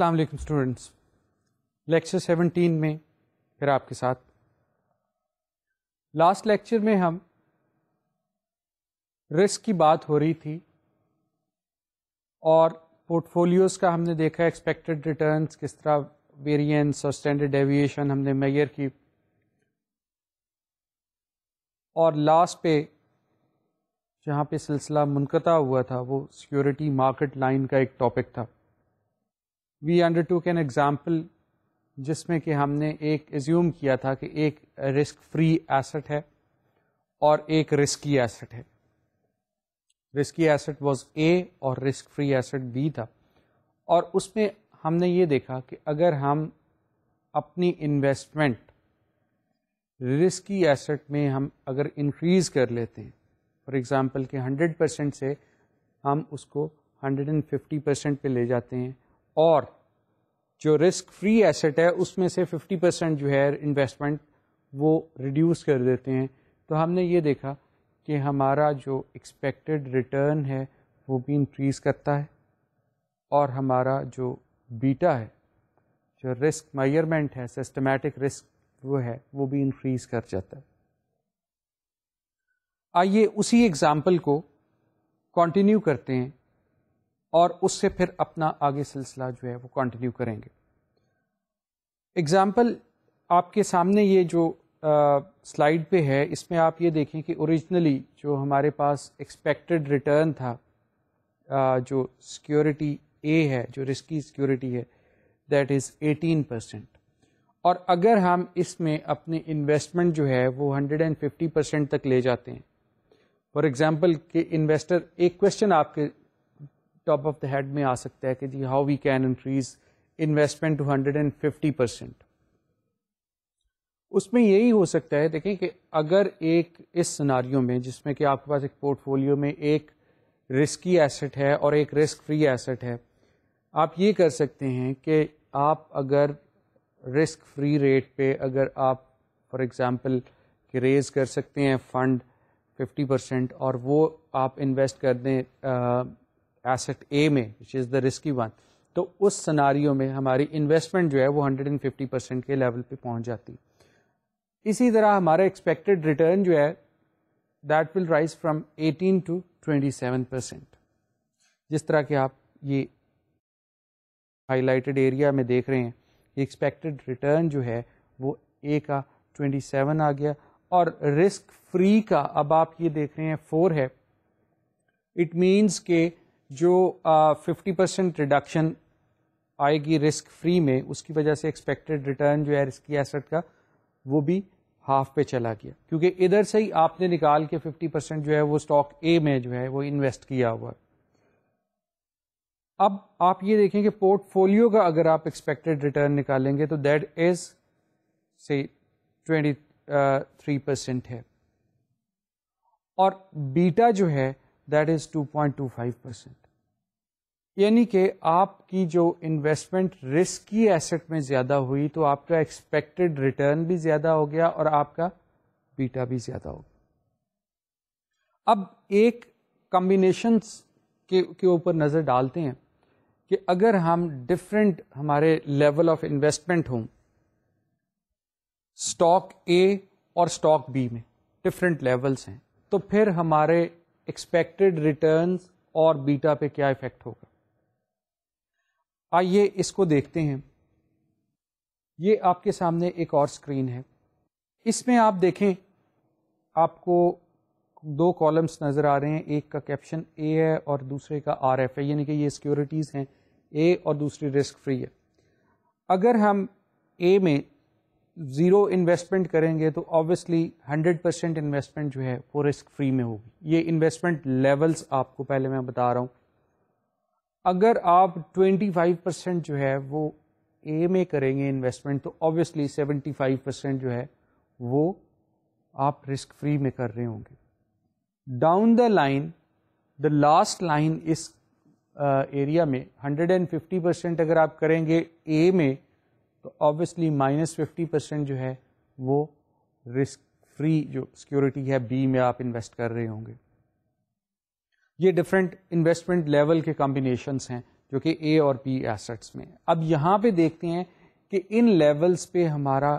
अस्सलाम वालेकुम students lecture 17 में फिर आपके साथ लास्ट लेक्चर में हम रिस्क की बात हो रही थी और पोर्टफोलियोज़ का हमने देखा एक्सपेक्टेड रिटर्न्स किस तरह वेरिएंस और स्टैंडर्ड डेविएशन हमने मैयर की और लास्ट पे जहाँ पे सिलसिला मुनकता हुआ था वो सिक्योरिटी मार्केट लाइन का एक टॉपिक था वी अंडरटूक एन एग्जाम्पल जिसमें कि हमने एक एज्यूम किया था कि एक रिस्क फ्री एसेट है और एक रिस्की एसेट है रिस्की एसेट वाज ए और रिस्क फ्री एसेट बी था और उसमें हमने ये देखा कि अगर हम अपनी इन्वेस्टमेंट रिस्की एसेट में हम अगर इंक्रीज कर लेते हैं फॉर एग्जांपल कि 100 परसेंट से हम उसको 150 परसेंट पे ले जाते हैं और जो रिस्क फ्री एसेट है उसमें से 50 परसेंट जो है इन्वेस्टमेंट वो रिड्यूस कर देते हैं तो हमने ये देखा कि हमारा जो एक्सपेक्टेड रिटर्न है वो भी इंक्रीज़ करता है और हमारा जो बीटा है जो रिस्क मायरमेंट है सिस्टमेटिक रिस्क वो है वो भी इंक्रीज़ कर जाता है आइए उसी एग्ज़ाम्पल को कंटिन्यू करते हैं और उससे फिर अपना आगे सिलसिला जो है वो कंटिन्यू करेंगे एग्ज़ाम्पल आपके सामने ये जो स्लाइड पे है इसमें आप ये देखें कि ओरिजिनली जो हमारे पास एक्सपेक्टेड रिटर्न था आ, जो सिक्योरिटी ए है जो रिस्की सिक्योरिटी है दैट इज़ 18 परसेंट और अगर हम इसमें अपनी इन्वेस्टमेंट जो है वो 150 परसेंट तक ले जाते हैं फॉर एग्ज़ाम्पल के इन्वेस्टर एक क्वेश्चन आपके टॉप ऑफ द हेड में आ सकता है कि जी how we can increase investment to hundred and fifty percent उसमें यही हो सकता है देखें कि अगर एक इस सिनारियों में जिसमें कि आपके पास एक पोर्टफोलियो में एक रिस्की एसेट है और एक रिस्क फ्री एसेट है आप ये कर सकते हैं कि आप अगर रिस्क फ्री रेट पे अगर आप फॉर एग्ज़ाम्पल रेज़ कर सकते हैं फ़ंड 50 परसेंट और वो आप इन्वेस्ट कर दें एसेट ए में which is the risky one तो उस सनारियों में हमारी इन्वेस्टमेंट जो है वो 150 परसेंट के लेवल पे पहुंच जाती इसी तरह हमारा एक्सपेक्टेड रिटर्न जो है that will rise from 18 to 27 percent जिस तरह के आप ये हाईलाइटेड एरिया में देख रहे हैं एक्सपेक्टेड रिटर्न जो है वो ए का 27 आ गया और रिस्क फ्री का अब आप ये देख रहे हैं फोर है इट मीन्स के जो फिफ्टी परसेंट रिडक्शन आएगी रिस्क फ्री में उसकी वजह से एक्सपेक्टेड रिटर्न जो है रिस्की एसेट का वो भी हाफ पे चला गया क्योंकि इधर से ही आपने निकाल के 50 परसेंट जो है वो स्टॉक ए में जो है वो इन्वेस्ट किया हुआ अब आप ये देखें कि पोर्टफोलियो का अगर आप एक्सपेक्टेड रिटर्न निकालेंगे तो दैट इज से 23 परसेंट है और बीटा जो है दैट इज 2.25 परसेंट यानी कि आपकी जो इन्वेस्टमेंट रिस्की एसेट में ज़्यादा हुई तो आपका एक्सपेक्टेड रिटर्न भी ज़्यादा हो गया और आपका बीटा भी ज़्यादा हो गया अब एक कम्बिनेशन के के ऊपर नज़र डालते हैं कि अगर हम डिफरेंट हमारे लेवल ऑफ इन्वेस्टमेंट हों स्टॉक ए और स्टॉक बी में डिफरेंट लेवल्स हैं तो फिर हमारे एक्सपेक्टेड रिटर्न्स और बीटा पे क्या इफेक्ट होगा आइए इसको देखते हैं ये आपके सामने एक और स्क्रीन है इसमें आप देखें आपको दो कॉलम्स नज़र आ रहे हैं एक का कैप्शन ए है और दूसरे का आर एफ है यानी कि ये सिक्योरिटीज़ हैं ए और दूसरी रिस्क फ्री है अगर हम ए में ज़ीरो इन्वेस्टमेंट करेंगे तो ऑब्वियसली हंड्रेड परसेंट इन्वेस्टमेंट जो है वो रिस्क फ्री में होगी ये इन्वेस्टमेंट लेवल्स आपको पहले मैं बता रहा हूँ अगर आप 25 परसेंट जो है वो ए में करेंगे इन्वेस्टमेंट तो ऑब्वियसली 75 परसेंट जो है वो आप रिस्क फ्री में कर रहे होंगे down the line the last line इस एरिया में 150 परसेंट अगर आप करेंगे ए में तो ऑब्वियसली माइनस फिफ्टी परसेंट जो है वो रिस्क फ्री जो सिक्योरिटी है बी में आप इन्वेस्ट कर रहे होंगे ये डिफरेंट इन्वेस्टमेंट लेवल के कॉम्बिनेशंस हैं जो कि ए और पी एसेट्स में अब यहाँ पे देखते हैं कि इन लेवल्स पे हमारा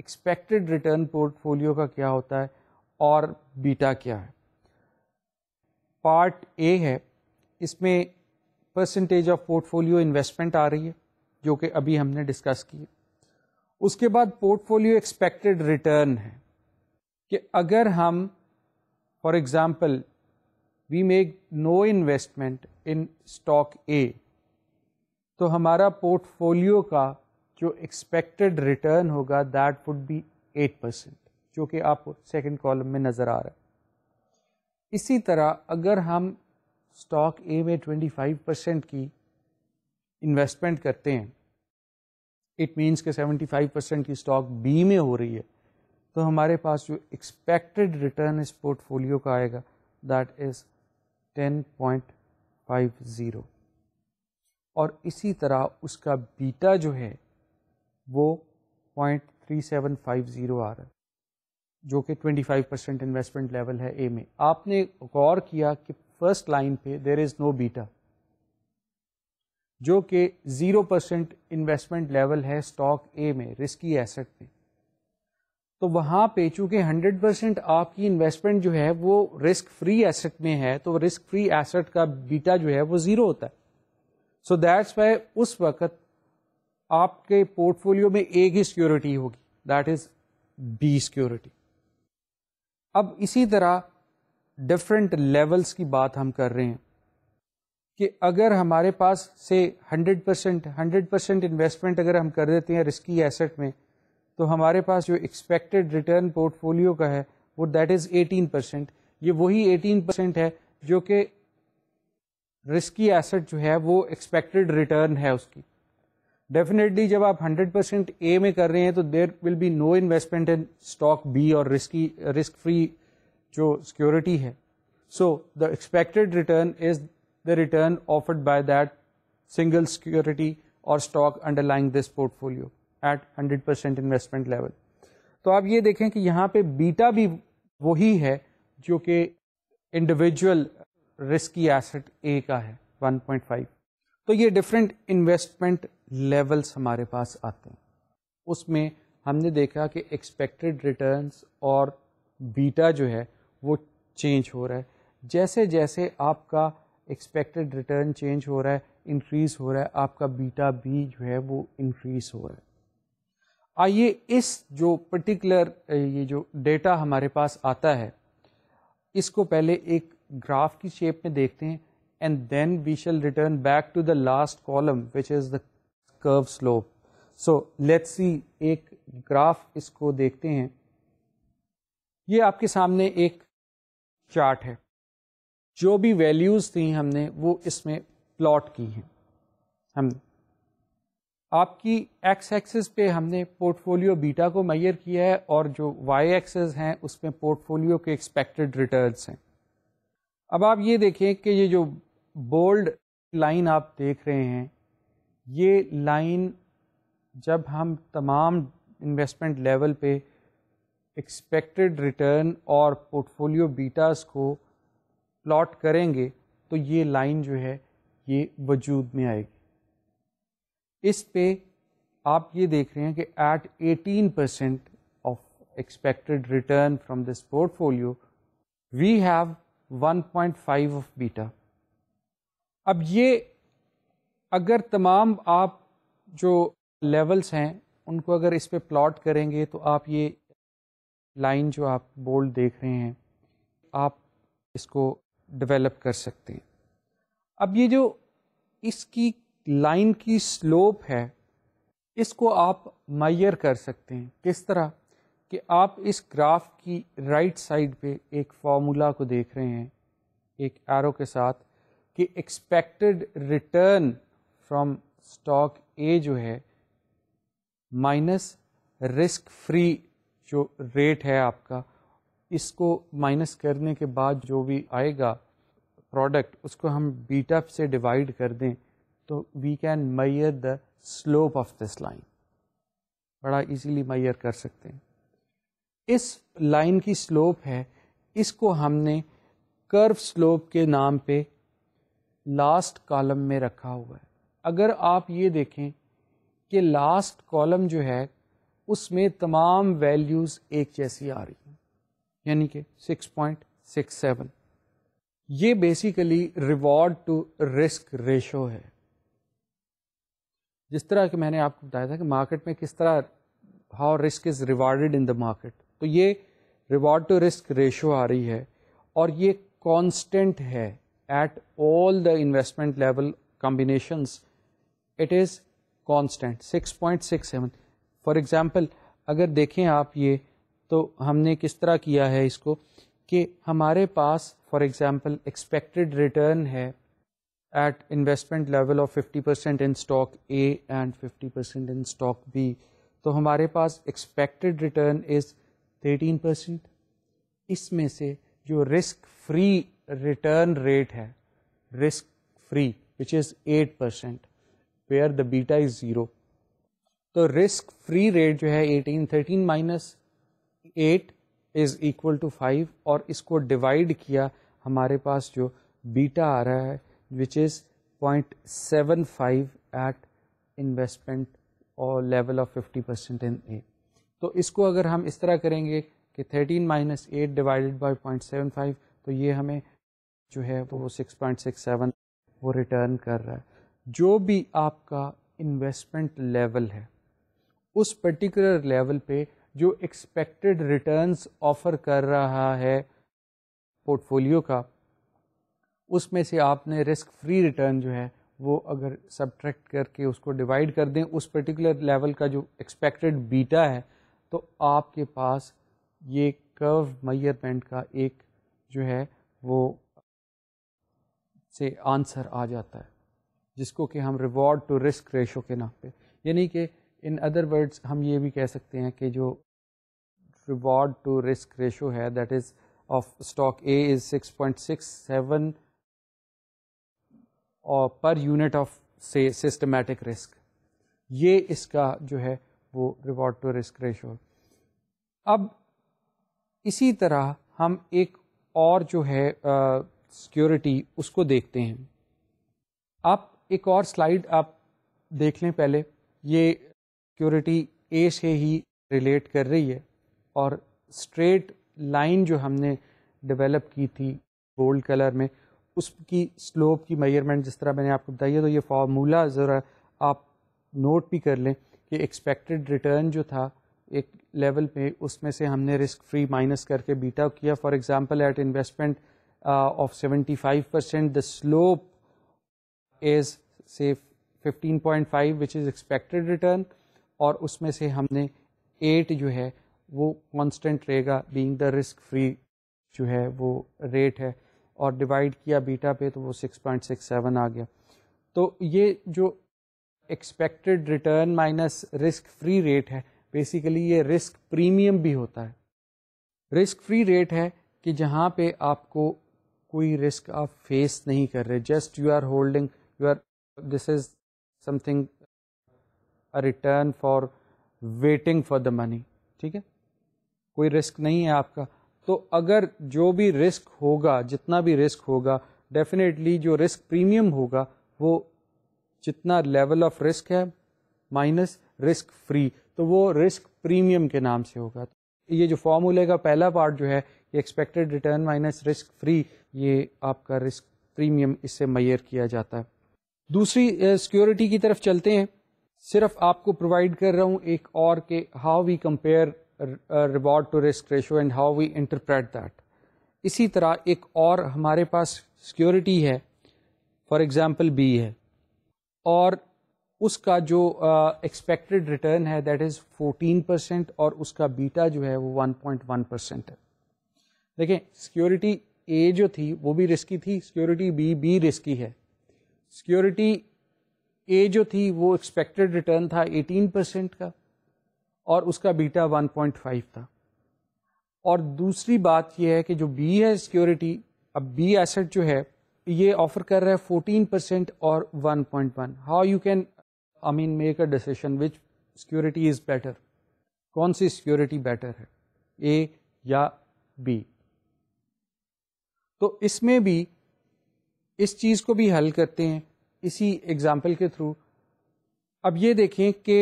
एक्सपेक्टेड रिटर्न पोर्टफोलियो का क्या होता है और बीटा क्या है पार्ट ए है इसमें परसेंटेज ऑफ पोर्टफोलियो इन्वेस्टमेंट आ रही है जो कि अभी हमने डिस्कस की उसके बाद पोर्टफोलियो एक्सपेक्टेड रिटर्न है कि अगर हम for example we make no investment in stock A तो हमारा पोर्टफोलियो का जो एक्सपेक्टेड रिटर्न होगा that would be eight percent जो कि आप सेकंड कॉलम में नज़र आ रहा है इसी तरह अगर हम स्टॉक ए में ट्वेंटी फाइव परसेंट की इन्वेस्टमेंट करते हैं इट मीन्स के सेवेंटी फाइव परसेंट की स्टॉक बी में हो रही है तो हमारे पास जो एक्सपेक्टेड रिटर्न इस पोर्टफोलियो का आएगा दैट इज़ 10.50 और इसी तरह उसका बीटा जो है वो 0.3750 आ रहा है जो कि 25 परसेंट इन्वेस्टमेंट लेवल है ए में आपने गौर किया कि फर्स्ट लाइन पे देर इज़ नो बीटा जो कि ज़ीरो परसेंट इन्वेस्टमेंट लेवल है स्टॉक ए में रिस्की एसेट में तो वहां पे चूंकि 100 परसेंट आपकी इन्वेस्टमेंट जो है वो रिस्क फ्री एसेट में है तो रिस्क फ्री एसेट का बीटा जो है वो जीरो होता है सो दैट्स वाई उस वक्त आपके पोर्टफोलियो में एक ही सिक्योरिटी होगी दैट इज बी सिक्योरिटी अब इसी तरह डिफरेंट लेवल्स की बात हम कर रहे हैं कि अगर हमारे पास से 100 परसेंट हंड्रेड परसेंट इन्वेस्टमेंट अगर हम कर देते हैं रिस्की एसेट में तो हमारे पास जो एक्सपेक्टेड रिटर्न पोर्टफोलियो का है वो दैट इज़ एटीन परसेंट ये वही एटीन परसेंट है जो कि रिस्की एसेट जो है वो एक्सपेक्टेड रिटर्न है उसकी डेफिनेटली जब आप हंड्रेड परसेंट ए में कर रहे हैं तो there will be no investment in stock B और रिस्की रिस्क फ्री जो सिक्योरिटी है so the expected return is the return offered by that single security और stock underlying this portfolio at 100 percent investment level तो आप ये देखें कि यहाँ पे बीटा भी वही है जो कि इंडिविजुअल रिस्की एसेट ए का है 1.5 तो ये डिफरेंट इन्वेस्टमेंट लेवल्स हमारे पास आते हैं उसमें हमने देखा कि एक्सपेक्टेड रिटर्न्स और बीटा जो है वो चेंज हो रहा है जैसे जैसे आपका एक्सपेक्टेड रिटर्न चेंज हो रहा है इंक्रीज़ हो रहा है आपका बीटा भी जो है वो इंक्रीज़ हो रहा है आइए इस जो पर्टिकुलर ये जो डेटा हमारे पास आता है इसको पहले एक ग्राफ की शेप में देखते हैं and then we shall return back to the last column which is the curve slope so let's see एक ग्राफ इसको देखते हैं ये आपके सामने एक चार्ट है जो भी वैल्यूज़ थी हमने वो इसमें प्लॉट की हैं हमने आपकी एक्स एक्सेस पे हमने पोर्टफोलियो बीटा को मैयर किया है और जो वाई एक्सेस हैं उसमें पोर्टफोलियो के एक्सपेक्टेड रिटर्न्स हैं अब आप ये देखें कि ये जो बोल्ड लाइन आप देख रहे हैं ये लाइन जब हम तमाम इन्वेस्टमेंट लेवल पे एक्सपेक्टेड रिटर्न और पोर्टफोलियो बीटास को प्लॉट करेंगे तो ये लाइन जो है ये वजूद में आएगी इस पे आप ये देख रहे हैं कि at 18 percent of expected return from this portfolio we have 1.5 of beta अब ये अगर तमाम आप जो लेवल्स हैं उनको अगर इस पे प्लॉट करेंगे तो आप ये लाइन जो आप बोल्ड देख रहे हैं आप इसको डेवलप कर सकते हैं अब ये जो इसकी लाइन की स्लोप है इसको आप मैयर कर सकते हैं किस तरह कि आप इस ग्राफ की राइट साइड पे एक फार्मूला को देख रहे हैं एक एरो के साथ कि expected return from stock A जो है माइनस रिस्क फ्री जो रेट है आपका इसको माइनस करने के बाद जो भी आएगा प्रोडक्ट उसको हम बीटा से डिवाइड कर दें तो we can measure the slope of this line बड़ा इजीली मैयर कर सकते हैं इस लाइन की स्लोप है इसको हमने कर्व स्लोप के नाम पे लास्ट कॉलम में रखा हुआ है अगर आप ये देखें कि लास्ट कॉलम जो है उसमें तमाम वैल्यूज़ एक जैसी आ रही हैं यानी कि 6.67 ये basically reward to risk ratio है जिस तरह के मैंने आपको बताया था कि मार्केट में किस तरह how risk is rewarded in the market तो ये रिवॉर्ड टू रिस्क रेशो आ रही है और ये कॉन्स्टेंट है at all the investment level combinations it is constant six point six seven for example अगर देखें आप ये तो हमने किस तरह किया है इसको कि हमारे पास फॉर एग्ज़ाम्पल एक्सपेक्टेड रिटर्न है at investment level of 50% in stock A and 50% in stock B. so our expected return is 13%. इसमें से जो risk free return rate is risk free which is 8% where the beta is zero. So risk free rate जो है 18 13 minus 8 is equal to 5 और इसको divide किया हमारे पास जो बीटा आ रहा which is 0.75 at investment और level of 50 percent in A तो इसको अगर हम इस तरह करेंगे कि 13 minus eight divided by point seven five तो ये हमें जो है वो 6.67 वो रिटर्न कर रहा है जो भी आपका इन्वेस्टमेंट लेवल है उस पर्टिकुलर लेवल पे जो एक्सपेक्टेड रिटर्न्स ऑफर कर रहा है पोर्टफोलियो का उसमें से आपने रिस्क फ्री रिटर्न जो है वो अगर सब्ट्रैक्ट करके उसको डिवाइड कर दें उस पर्टिकुलर लेवल का जो एक्सपेक्टेड बीटा है तो आपके पास ये कर्व मैयरमेंट का एक जो है वो से आंसर आ जाता है जिसको कि हम रिवॉर्ड टू रिस्क रेशो के नाम पे यानी कि इन अदर वर्ड्स हम ये भी कह सकते हैं कि जो रिवॉर्ड टू रिस्क रेशो है that is of stock A is six point six seven और पर यूनिट ऑफ से सिस्टमेटिक रिस्क ये इसका जो है वो रिवॉर्ड टू रिस्क रेशो अब इसी तरह हम एक और जो है सिक्योरिटी उसको देखते हैं आप एक और स्लाइड आप देख लें पहले ये सिक्योरिटी ए से ही रिलेट कर रही है और स्ट्रेट लाइन जो हमने डेवलप की थी गोल्ड कलर में उसकी स्लोप की मेजरमेंट जिस तरह मैंने आपको बताई है तो ये फार्मूला ज़रा आप नोट भी कर लें कि एक्सपेक्टेड रिटर्न जो था एक लेवल पे उसमें से हमने रिस्क फ्री माइनस करके बीटा किया for example at investment of 75 percent the slope is से 15.5 विच इज़ एक्सपेक्टेड रिटर्न और उसमें से हमने एट जो है वो कॉन्सटेंट रहेगा बींग द रिस्क फ्री जो है वो रेट है और डिवाइड किया बीटा पे तो वो सिक्स सिक्स पॉइंट सेवन आ गया तो ये जो expected return minus risk free rate है बेसिकली ये रिस्क प्रीमियम भी होता है रिस्क फ्री रेट है कि जहाँ पे आपको कोई रिस्क आप फेस नहीं कर रहे just you are holding you are this is something return for waiting for the money ठीक है कोई रिस्क नहीं है आपका तो अगर जो भी रिस्क होगा जितना भी रिस्क होगा डेफिनेटली जो रिस्क प्रीमियम होगा वो जितना लेवल ऑफ रिस्क है माइनस रिस्क फ्री तो वो रिस्क प्रीमियम के नाम से होगा ये जो फॉर्मूले का पहला पार्ट जो है ये expected return minus risk free ये आपका रिस्क प्रीमियम इससे मैयर किया जाता है दूसरी सिक्योरिटी की तरफ चलते हैं सिर्फ आपको प्रोवाइड कर रहा हूँ एक और के how we compare reward to risk ratio and how we interpret that इसी तरह एक और हमारे पास सिक्योरिटी है फॉर एग्जांपल बी है और उसका जो एक्सपेक्टेड uh, रिटर्न है दैट इज़ 14 परसेंट और उसका बीटा जो है वो 1.1 परसेंट है देखें सिक्योरिटी ए जो थी वो भी रिस्की थी सिक्योरिटी बी भी रिस्की है सिक्योरिटी ए जो थी वो एक्सपेक्टेड रिटर्न था 18 परसेंट का और उसका बीटा 1.5 था और दूसरी बात यह है कि जो बी है सिक्योरिटी अब बी एसेट जो है ये ऑफर कर रहा है 14 परसेंट और 1.1 how you can I mean make a decision which security is better कौन सी सिक्योरिटी बेटर है ए या बी तो इसमें भी इस चीज़ को भी हल करते हैं इसी एग्जाम्पल के थ्रू अब ये देखें कि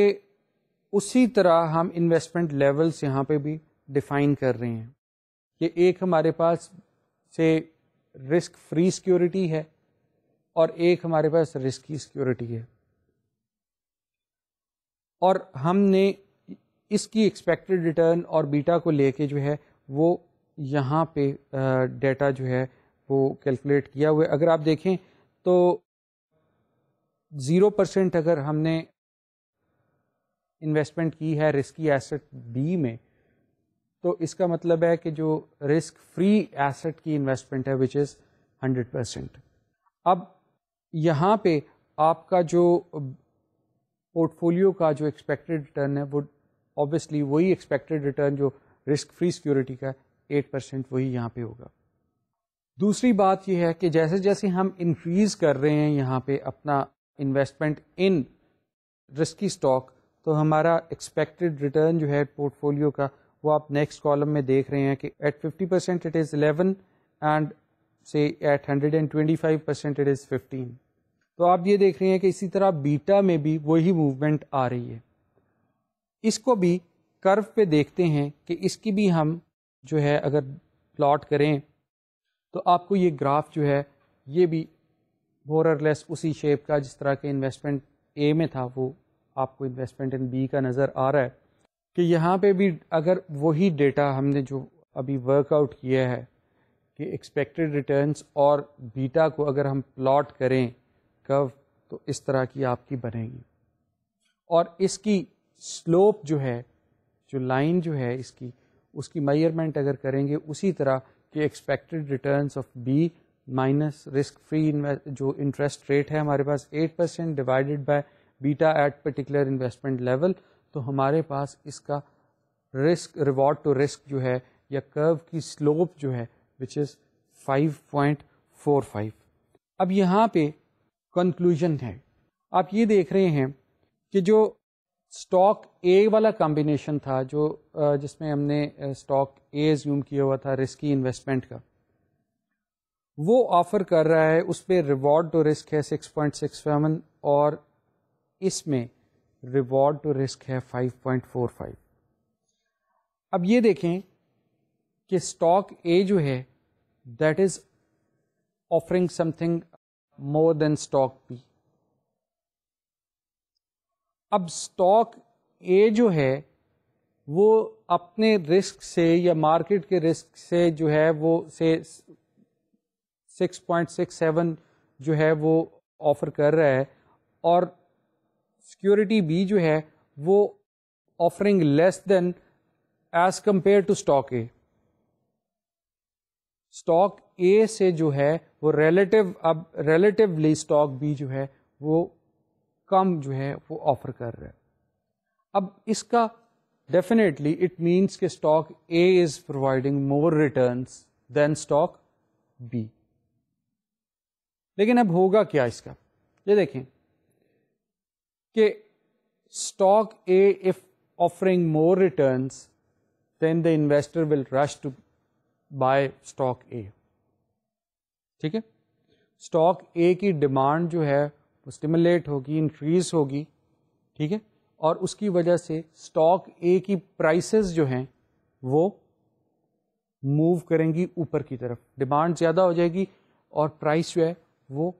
उसी तरह हम इन्वेस्टमेंट लेवल्स यहाँ पे भी डिफाइन कर रहे हैं ये एक हमारे पास से रिस्क फ्री सिक्योरिटी है और एक हमारे पास रिस्क की सिक्योरिटी है और हमने इसकी एक्सपेक्टेड रिटर्न और बीटा को लेके जो है वो यहाँ पे डेटा जो है वो कैलकुलेट किया हुआ है अगर आप देखें तो ज़ीरो परसेंट अगर हमने इन्वेस्टमेंट की है रिस्की एसेट बी में तो इसका मतलब है कि जो रिस्क फ्री एसेट की इन्वेस्टमेंट है विच इज़ हंड्रेड परसेंट अब यहाँ पे आपका जो पोर्टफोलियो का जो एक्सपेक्टेड रिटर्न है वो ऑब्वियसली वही एक्सपेक्टेड रिटर्न जो रिस्क फ्री सिक्योरिटी का एट परसेंट वही यहाँ पे होगा दूसरी बात यह है कि जैसे जैसे हम इंक्रीज कर रहे हैं यहाँ पे अपना इन्वेस्टमेंट इन रिस्की स्टॉक तो हमारा एक्सपेक्टेड रिटर्न जो है पोर्टफोलियो का वो आप नेक्स्ट कॉलम में देख रहे हैं कि at fifty percent it is eleven and say at hundred and twenty five percent it is fifteen तो आप ये देख रहे हैं कि इसी तरह बीटा में भी वही मूवमेंट आ रही है इसको भी कर्व पे देखते हैं कि इसकी भी हम जो है अगर प्लॉट करें तो आपको ये ग्राफ जो है ये भी मोर और लेस उसी शेप का जिस तरह के इन्वेस्टमेंट ए में था वो आपको इन्वेस्टमेंट इन बी का नज़र आ रहा है कि यहाँ पे भी अगर वही डेटा हमने जो अभी वर्कआउट किया है कि एक्सपेक्टेड रिटर्न्स और बीटा को अगर हम प्लॉट करें कव तो इस तरह की आपकी बनेगी और इसकी स्लोप जो है जो लाइन जो है इसकी उसकी मेजरमेंट अगर करेंगे उसी तरह कि expected returns of B minus risk free जो इंटरेस्ट रेट है हमारे पास eight percent divided by beta at particular investment level तो हमारे पास इसका रिस्क रिवॉर्ड टू रिस्क जो है या कर्व की स्लोप जो है विच इज़ 5.45 अब यहाँ पे कंक्लूजन है आप ये देख रहे हैं कि जो स्टॉक ए वाला कॉम्बिनेशन था जो जिसमें हमने स्टॉक ए एज्यूम किया हुआ था रिस्की इन्वेस्टमेंट का वो ऑफर कर रहा है उस पर रिवॉर्ड टू रिस्क है 6.67 और इसमें रिवॉर्ड टू रिस्क है 5.45 अब ये देखें कि स्टॉक ए जो है that is offering something more than stock B अब स्टॉक ए जो है वो अपने रिस्क से या मार्केट के रिस्क से जो है वो से 6.67 जो है वो ऑफर कर रहा है और सिक्योरिटी बी जो है वो offering less than as compare to stock A stock A से जो है वो रिलेटिव अब रिलेटिवली स्टॉक बी जो है वो कम जो है वो ऑफर कर रहा है अब इसका डेफिनेटली इट मीन्स के stock A is providing more return than stock B लेकिन अब होगा क्या इसका ये देखें कि stock A, if offering more returns, then the investor will rush to buy stock A. ठीक है स्टॉक ए की डिमांड जो है वो स्टिमुलेट होगी इंक्रीज होगी ठीक है और उसकी वजह से स्टॉक ए की प्राइसेस जो हैं वो मूव करेंगी ऊपर की तरफ डिमांड ज़्यादा हो जाएगी और प्राइस जो है वो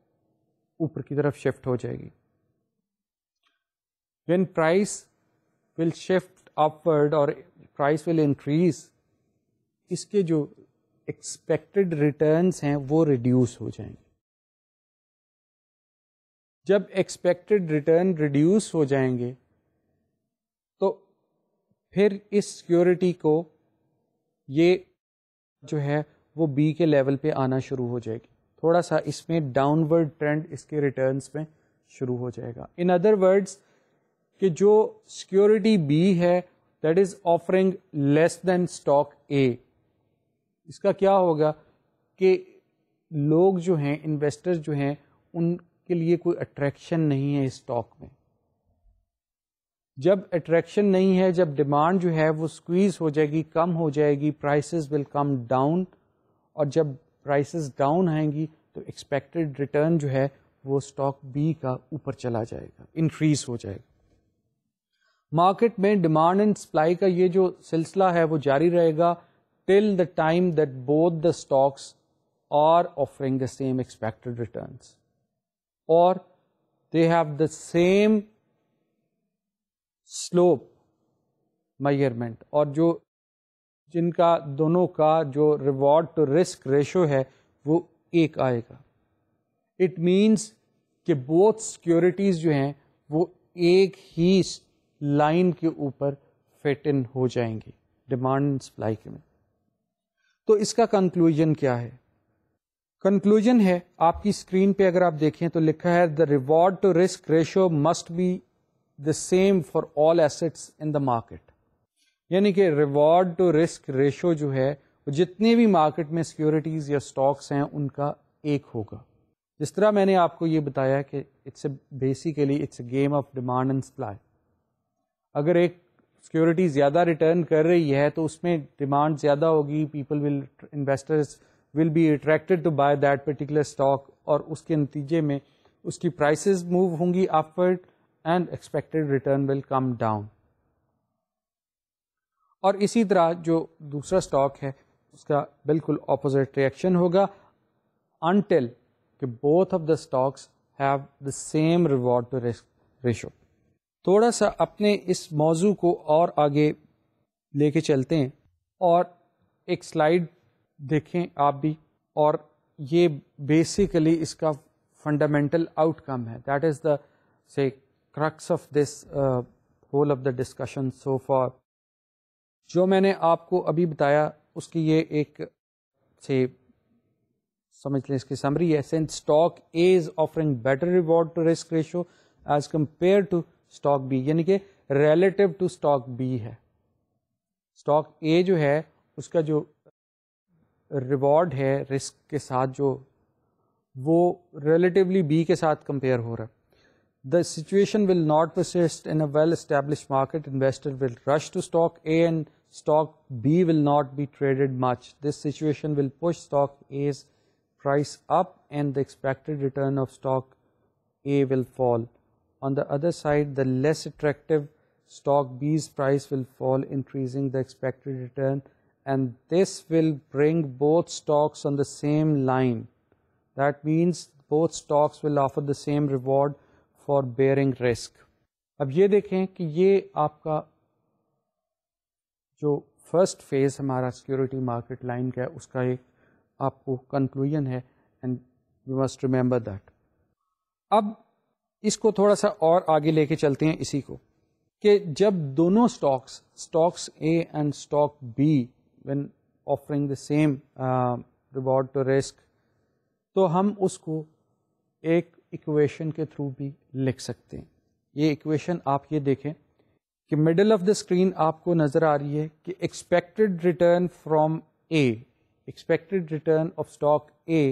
ऊपर की तरफ शिफ्ट हो जाएगी when price will shift upward or price will increase इसके जो एक्सपेक्टेड रिटर्न्स हैं वो रिड्यूस हो जाएंगे जब एक्सपेक्टेड रिटर्न रिड्यूस हो जाएंगे तो फिर इस सिक्योरिटी को ये जो है वो बी के लेवल पे आना शुरू हो जाएगी थोड़ा सा इसमें डाउनवर्ड ट्रेंड इसके रिटर्न्स में शुरू हो जाएगा इन अदर वर्ड्स कि जो सिक्योरिटी बी है that is offering less than stock A इसका क्या होगा कि लोग जो हैं इन्वेस्टर्स जो हैं उनके लिए कोई अट्रैक्शन नहीं है स्टॉक में जब अट्रैक्शन नहीं है जब डिमांड जो है वो स्क्वीज हो जाएगी कम हो जाएगी प्राइसेस विल कम डाउन और जब प्राइसेस डाउन आएंगी तो एक्सपेक्टेड रिटर्न जो है वो स्टॉक बी का ऊपर चला जाएगा इंक्रीज हो जाएगा मार्केट में डिमांड एंड सप्लाई का ये जो सिलसिला है वो जारी रहेगा till the time that both the stocks are offering the same expected return और they have the same slope measurement और जो जिनका दोनों का जो रिवॉर्ड टू रिस्क रेशो है वो एक आएगा इट मीन्स कि बोथ सिक्योरिटीज़ जो हैं वो एक ही लाइन के ऊपर फिट इन हो जाएंगी डिमांड सप्लाई के में तो इसका कंक्लूजन क्या है कंक्लूजन है आपकी स्क्रीन पे अगर आप देखें तो लिखा है the reward to risk ratio must be the same for all assets in the market यानी कि रिवॉर्ड टू रिस्क रेशियो जो है जितने भी मार्केट में सिक्योरिटीज या स्टॉक्स हैं उनका एक होगा जिस तरह मैंने आपको ये बताया कि it's basically it's a game of demand and supply अगर एक सिक्योरिटी ज़्यादा रिटर्न कर रही है तो उसमें डिमांड ज़्यादा होगी people will investors will be attracted to buy that particular stock और उसके नतीजे में उसकी प्राइसेस मूव होंगी upward and expected return will come down और इसी तरह जो दूसरा स्टॉक है उसका बिल्कुल ऑपोजिट रिएक्शन होगा अनटिल कि both of the stocks have the same reward to risk ratio थोड़ा सा अपने इस मौजू को और आगे लेके चलते हैं और एक स्लाइड देखें आप भी और ये बेसिकली इसका फंडामेंटल आउटकम है that is the say crux of this whole of the discussion so for जो मैंने आपको अभी बताया उसकी ये एक से समझ लें इसकी समरी है since stock is offering better reward to risk ratio as compare to stock B यानी कि रिलेटिव टू स्टॉक बी है स्टॉक ए जो है उसका जो रिवॉर्ड है रिस्क के साथ जो वो रिलेटिवली बी के साथ कंपेयर हो रहा है the situation will not persist in a well established market investor will rush to stock a and stock b will not be traded much this situation will push stock a's price up and the expected return of stock a will fall On the other side, the less attractive stock B's price will fall, increasing the expected return. And this will bring both stocks on the same line. That means both stocks will offer the same reward for bearing risk. अब ये देखें कि ये आपका जो first phase हमारा security market line का है उसका एक आपको कंक्लूजन है and you must remember that अब इसको थोड़ा सा और आगे लेके चलते हैं इसी को कि जब दोनों stocks stocks A and stock B when offering the same reward to risk तो हम उसको एक इक्वेशन के थ्रू भी लिख सकते हैं ये इक्वेशन आप ये देखें कि मिडल ऑफ द स्क्रीन आपको नज़र आ रही है कि expected return from A expected return of stock A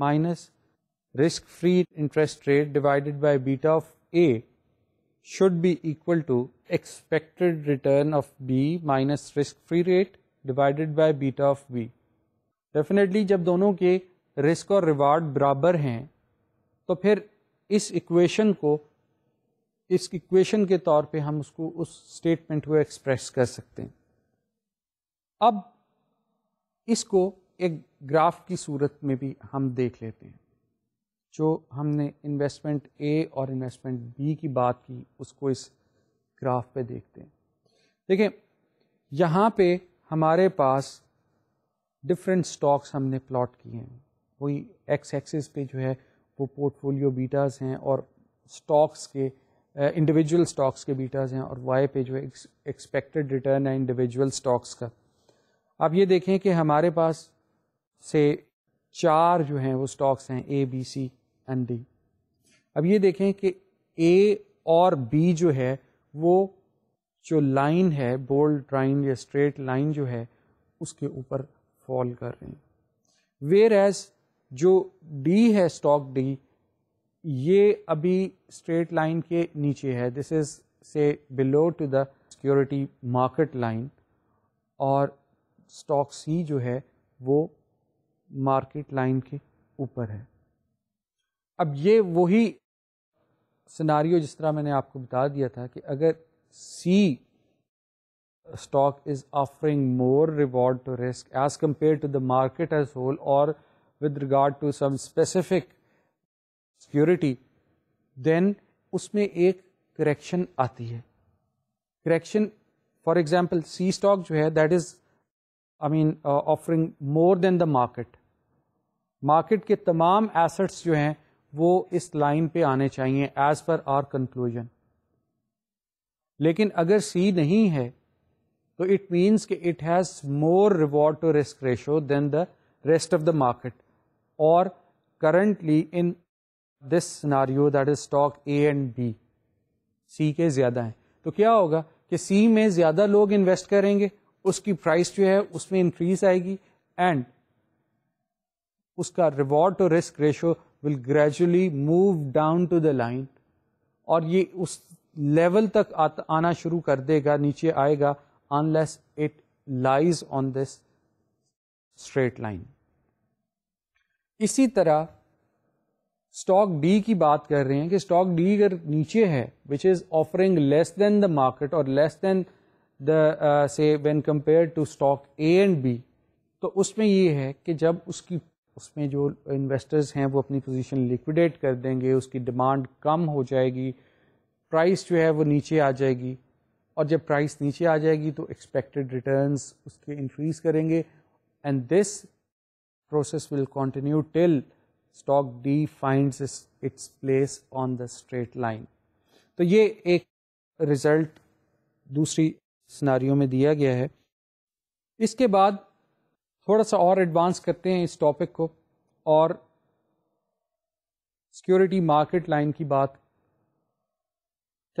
minus risk-free interest rate divided by beta of A should be equal to expected return of B minus risk-free rate divided by beta of B. Definitely जब दोनों के risk और reward बराबर हैं तो फिर इस equation को इस इक्वेशन के तौर पे हम उसको उस स्टेटमेंट को एक्सप्रेस कर सकते हैं अब इसको एक ग्राफ की सूरत में भी हम देख लेते हैं जो हमने इन्वेस्टमेंट ए और इन्वेस्टमेंट बी की बात की उसको इस ग्राफ पे देखते हैं देखें यहाँ पे हमारे पास डिफरेंट स्टॉक्स हमने प्लॉट किए हैं वही एक्स एक्सिस पे जो है वो पोर्टफोलियो बीटास हैं और स्टॉक्स के इंडिविजुअल स्टॉक्स के बीटास हैं और वाई पे जो है एक्सपेक्टेड रिटर्न है इंडिविजुअल स्टॉक्स का आप ये देखें कि हमारे पास से चार जो हैं वो स्टॉक्स हैं A B C and D अब ये देखें कि ए और बी जो है वो जो लाइन है बोल्ड लाइन या स्ट्रेट लाइन जो है उसके ऊपर फॉल कर रहे हैं वेयर एज जो डी है स्टॉक डी ये अभी स्ट्रेट लाइन के नीचे है this is say below to the security market line और स्टॉक सी जो है वो मार्केट लाइन के ऊपर है अब ये वही सिनारियो जिस तरह मैंने आपको बता दिया था कि अगर सी stock is offering more reward to risk as compared to the market as whole or with regard to some specific security then उसमें एक करेक्शन आती है correction for example C stock जो है that is I mean offering more than the market market के तमाम assets जो हैं वो इस लाइन पे आने चाहिए एज पर आर कंक्लूजन लेकिन अगर सी नहीं है तो इट मीन्स कि it has more reward to risk ratio than the rest of the market और currently in this scenario that is stock A and B C के ज़्यादा हैं तो क्या होगा कि सी में ज़्यादा लोग इन्वेस्ट करेंगे उसकी प्राइस जो है उसमें इंक्रीज आएगी एंड उसका reward to risk ratio will gradually move down to the line और ये उस लेवल तक आ, आना शुरू कर देगा नीचे आएगा unless it lies on this straight line इसी तरह स्टॉक डी की बात कर रहे हैं कि स्टॉक डी अगर नीचे है which is offering less than the market और less than the say when compare to stock A and B तो उसमें ये है कि जब उसकी उसमें जो इन्वेस्टर्स हैं वो अपनी पोजीशन लिक्विडेट कर देंगे उसकी डिमांड कम हो जाएगी प्राइस जो है वो नीचे आ जाएगी और जब प्राइस नीचे आ जाएगी तो एक्सपेक्टेड रिटर्न्स उसके इंक्रीज करेंगे and this process will continue till stock D find its place on the straight line तो ये एक रिजल्ट दूसरी सिनारियों में दिया गया है इसके बाद थोड़ा सा और एडवांस करते हैं इस टॉपिक को और सिक्योरिटी मार्केट लाइन की बात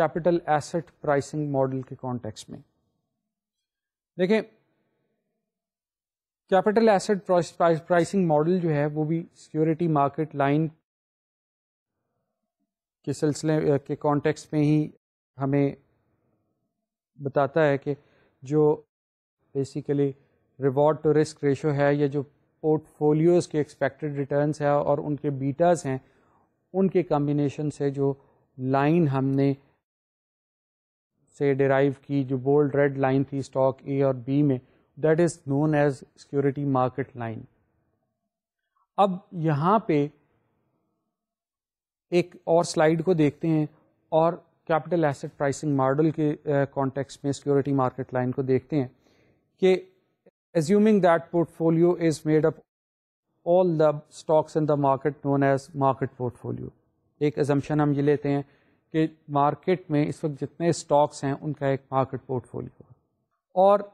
कैपिटल एसेट प्राइसिंग मॉडल के कॉन्टेक्स्ट में देखें कैपिटल एसेट प्राइसिंग मॉडल जो है वो भी सिक्योरिटी मार्केट लाइन के सिलसिले के कॉन्टेक्स्ट में ही हमें बताता है कि जो basically reward to risk ratio है या जो पोर्टफोलियोज़ के एक्सपेक्टेड रिटर्न्स है और उनके बीटास हैं उनके कम्बिनेशन से जो लाइन हमने से डराइव की जो बोल्ड रेड लाइन थी स्टॉक ए और बी में that is known as security market line अब यहाँ पे एक और स्लाइड को देखते हैं और कैपिटल एसेट प्राइसिंग मॉडल के कॉन्टेक्स्ट eh, में सिक्योरिटी मार्केट लाइन को देखते हैं कि assuming that portfolio is made up all the stocks in the market known as market portfolio. एक assumption हम ये लेते हैं कि market में इस वक्त जितने stocks हैं उनका एक market portfolio है और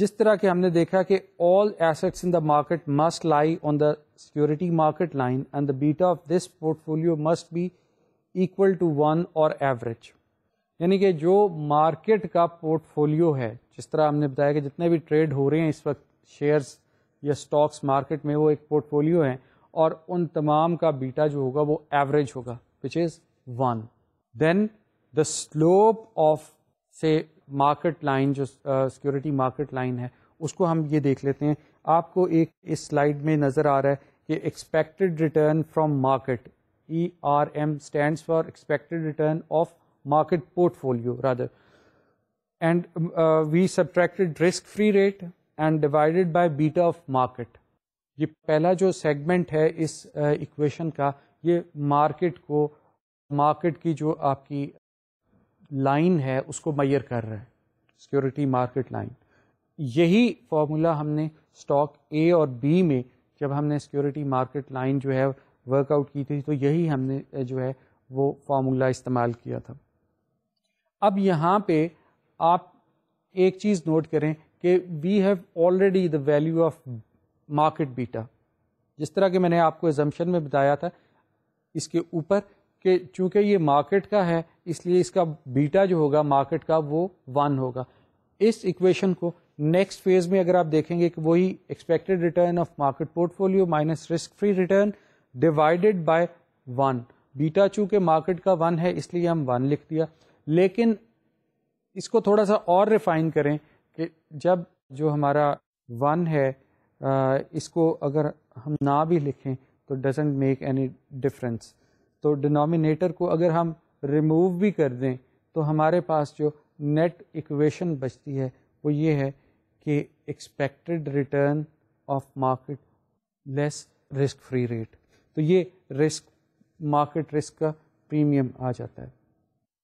जिस तरह के हमने देखा कि all assets in the market must lie on the security market line and the beta of this portfolio must be equal to 1 or average. यानी कि जो मार्केट का पोर्टफोलियो है जिस तरह हमने बताया कि जितने भी ट्रेड हो रहे हैं इस वक्त शेयर्स या स्टॉक्स मार्केट में वो एक पोर्टफोलियो है और उन तमाम का बीटा जो होगा वो एवरेज होगा which is one then the slope of say market line जो सिक्योरिटी मार्केट लाइन है उसको हम ये देख लेते हैं आपको एक इस स्लाइड में नज़र आ रहा है कि expected return from market E R M stand for expected return of market portfolio rather. And um, uh, we subtracted risk-free rate and divided by beta of market. ये पहला जो सेगमेंट है इस इक्वेशन uh, का ये market को market की जो आपकी लाइन है उसको मैयर कर रहा है सिक्योरिटी मार्केट लाइन यही फॉर्मूला हमने स्टॉक ए और बी में जब हमने सिक्योरिटी मार्केट लाइन जो है वर्कआउट की थी तो यही हमने uh, जो है वो फार्मूला इस्तेमाल किया था अब यहाँ पे आप एक चीज़ नोट करें कि we have already the value of market beta जिस तरह के मैंने आपको एजम्पन में बताया था इसके ऊपर कि चूंकि ये मार्केट का है इसलिए इसका बीटा जो होगा मार्केट का वो वन होगा इस इक्वेशन को नेक्स्ट फेज में अगर आप देखेंगे कि वही expected return of market portfolio minus risk free return divided by one beta चूंकि मार्केट का वन है इसलिए हम वन लिख दिया लेकिन इसको थोड़ा सा और रिफाइन करें कि जब जो हमारा वन है इसको अगर हम ना भी लिखें तो डजेंट मेक एनी डिफरेंस तो डिनोमिनेटर को अगर हम रिमूव भी कर दें तो हमारे पास जो नेट इक्वेशन बचती है वो ये है कि expected return of market less risk free rate तो ये रिस्क मार्केट रिस्क का प्रीमियम आ जाता है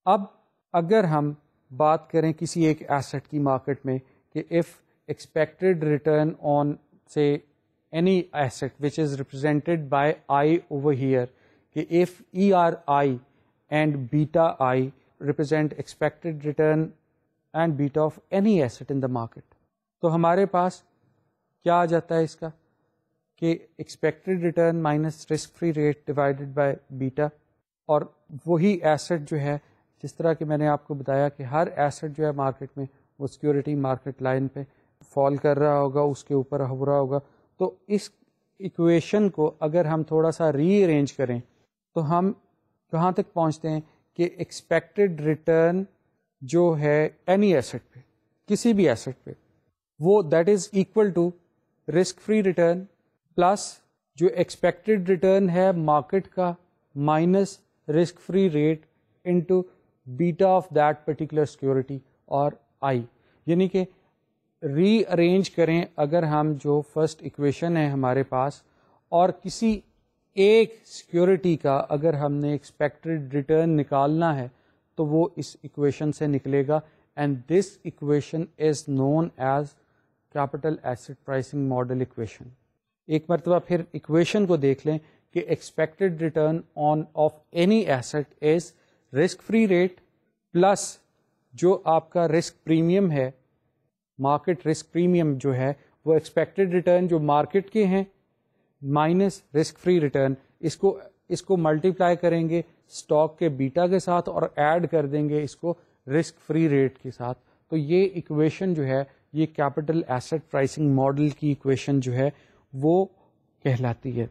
अब अगर हम बात करें किसी एक एसेट की मार्केट में कि if expected return on say any asset which is represented by I over here कि if E R I and beta I represent expected return and beta of any asset in the market तो हमारे पास क्या आ जाता है इसका कि expected return minus risk free rate divided by beta और वही एसेट जो है जिस तरह की मैंने आपको बताया कि हर एसेट जो है मार्केट में वो सिक्योरिटी मार्केट लाइन पे फॉल कर रहा होगा उसके ऊपर हो रहा होगा तो इस इक्वेशन को अगर हम थोड़ा सा रीअरेंज करें तो हम कहाँ तक पहुँचते हैं कि एक्सपेक्टेड रिटर्न जो है एनी एसेट पे किसी भी एसेट पे वो that is equal to risk free return plus जो एक्सपेक्टेड रिटर्न है मार्केट का minus risk free rate into beta of that particular security और आई यानी कि रीअरेंज करें अगर हम जो फर्स्ट इक्वेशन है हमारे पास और किसी एक सिक्योरिटी का अगर हमने एक्सपेक्टेड रिटर्न निकालना है तो वो इस इक्वेशन से निकलेगा and this equation is known as capital asset pricing model equation एक मरतबा फिर इक्वेशन को देख लें कि expected return on of any asset is risk free rate plus जो आपका रिस्क प्रीमियम है मार्केट रिस्क प्रीमियम जो है वो एक्सपेक्टेड रिटर्न जो मार्केट के हैं माइनस रिस्क फ्री रिटर्न इसको इसको मल्टीप्लाई करेंगे स्टॉक के बीटा के साथ और ऐड कर देंगे इसको रिस्क फ्री रेट के साथ तो ये इक्वेशन जो है ये कैपिटल एसेट प्राइसिंग मॉडल की इक्वेशन जो है वो कहलाती है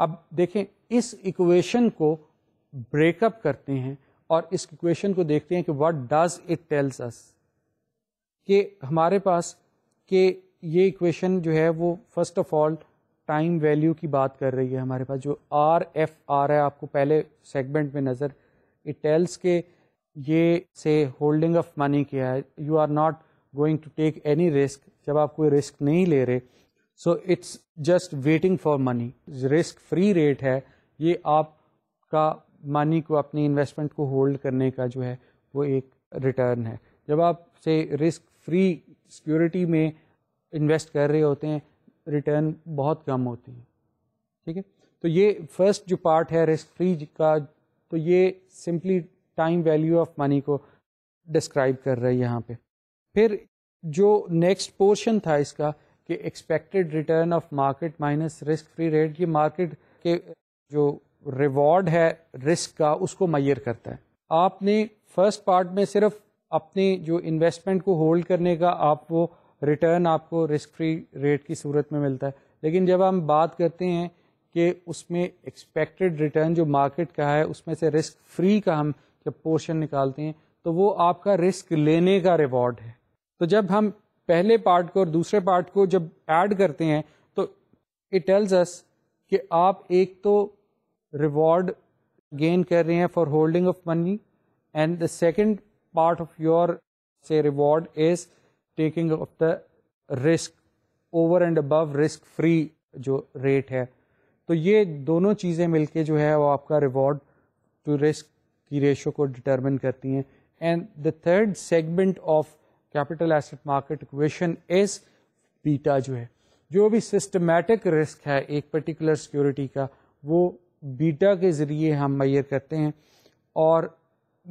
अब देखें इस इक्वेशन को ब्रेकअप करते हैं और इस इक्वेशन को देखते हैं कि what does it tells us कि हमारे पास कि ये इक्वेशन जो है वो first of all time value की बात कर रही है हमारे पास जो आर एफ आ रहा है आपको पहले सेगमेंट में नज़र इट टेल्स के ये से होल्डिंग ऑफ मनी किया है you are not going to take any risk जब आप कोई रिस्क नहीं ले रहे so it's just waiting for money risk free rate है ये आपका मनी को अपनी इन्वेस्टमेंट को होल्ड करने का जो है वो एक रिटर्न है जब आप से रिस्क फ्री सिक्योरिटी में इन्वेस्ट कर रहे होते हैं रिटर्न बहुत कम होती है ठीक है तो ये फर्स्ट जो पार्ट है रिस्क फ्री का तो ये simply time value of money को डिस्क्राइब कर रहा है यहाँ पे फिर जो नेक्स्ट पोर्शन था इसका कि expected return of market minus risk free rate ये मार्केट के जो रिवॉर्ड है रिस्क का उसको मैयर करता है आपने फर्स्ट पार्ट में सिर्फ अपने जो इन्वेस्टमेंट को होल्ड करने का आप वो रिटर्न आपको रिस्क फ्री रेट की सूरत में मिलता है लेकिन जब हम बात करते हैं कि उसमें एक्सपेक्टेड रिटर्न जो मार्केट का है उसमें से रिस्क फ्री का हम जब पोर्शन निकालते हैं तो वो आपका रिस्क लेने का रिवॉर्ड है तो जब हम पहले पार्ट को और दूसरे पार्ट को जब ऐड करते हैं तो इट टेल्स अस कि आप एक तो reward gain kar rahe hain for holding of money and the second part of your say reward is taking of the risk over and above risk free जो rate है तो ये दोनों चीज़ें मिलके जो है वो आपका रिवॉर्ड टू रिस्क की रेशो को डिटरमिन करती हैं and the third segment of capital asset market equation is beta जो है जो भी सिस्टमेटिक रिस्क है एक पर्टिकुलर सिक्योरिटी का वो बीटा के ज़रिए हम मैयर करते हैं और